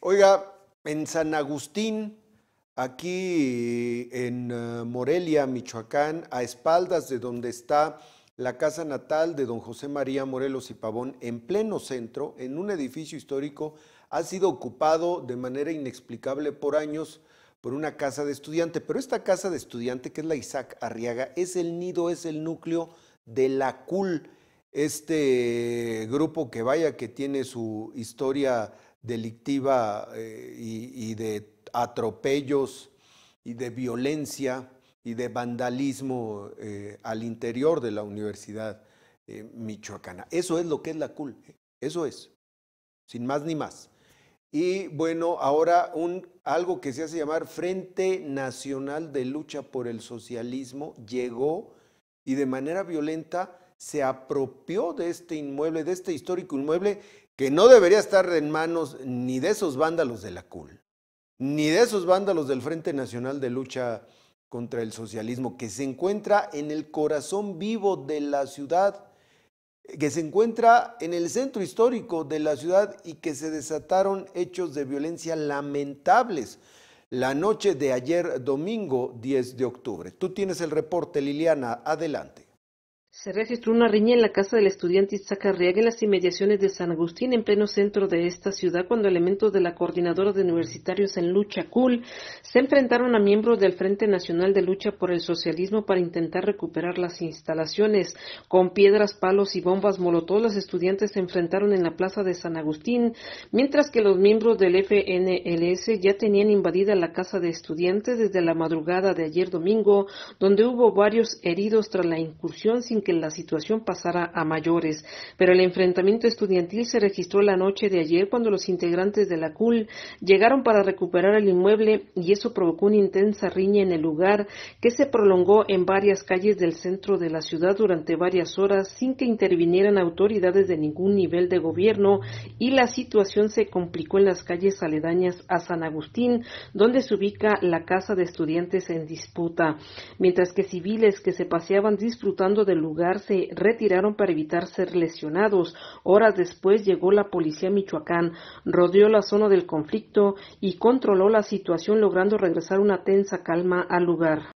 Oiga, en San Agustín, aquí en eh, Morelia, Michoacán, a espaldas de donde está la casa natal de don José María Morelos y Pavón, en pleno centro, en un edificio histórico, ha sido ocupado de manera inexplicable por años por una casa de estudiante. Pero esta casa de estudiante, que es la Isaac Arriaga, es el nido, es el núcleo de la CUL, este grupo que vaya que tiene su historia delictiva eh, y, de atropellos y de violencia y de vandalismo eh, al interior de la Universidad eh, Michoacana. Eso es lo que es la CUL, eso es, sin más ni más. Y bueno, ahora un, algo que se hace llamar Frente Nacional de Lucha por el Socialismo llegó y de manera violenta se apropió de este inmueble, de este histórico inmueble, que no debería estar en manos ni de esos vándalos de la CUL, ni de esos vándalos del Frente Nacional de Lucha contra el Socialismo, que se encuentra en el corazón vivo de la ciudad, que se encuentra en el centro histórico de la ciudad y que se desataron hechos de violencia lamentables la noche de ayer domingo 10 de octubre. Tú tienes el reporte, Liliana, adelante. Se registró una riña en la casa del estudiante Isaac Arriaga en las inmediaciones de San Agustín, en pleno centro de esta ciudad, cuando elementos de la Coordinadora de Universitarios en Lucha CUL se enfrentaron a miembros del Frente Nacional de Lucha por el Socialismo para intentar recuperar las instalaciones. Con piedras, palos y bombas molotov, los estudiantes se enfrentaron en la plaza de San Agustín, mientras que los miembros del FNLS ya tenían invadida la casa de estudiantes desde la madrugada de ayer domingo, donde hubo varios heridos tras la incursión sin que la situación pasara a mayores, pero el enfrentamiento estudiantil se registró la noche de ayer cuando los integrantes de la CUL llegaron para recuperar el inmueble y eso provocó una intensa riña en el lugar que se prolongó en varias calles del centro de la ciudad durante varias horas sin que intervinieran autoridades de ningún nivel de gobierno y la situación se complicó en las calles aledañas a San Agustín, donde se ubica la casa de estudiantes en disputa, mientras que civiles que se paseaban disfrutando del lugar se retiraron para evitar ser lesionados. Horas después llegó la policía Michoacán, rodeó la zona del conflicto y controló la situación logrando regresar una tensa calma al lugar.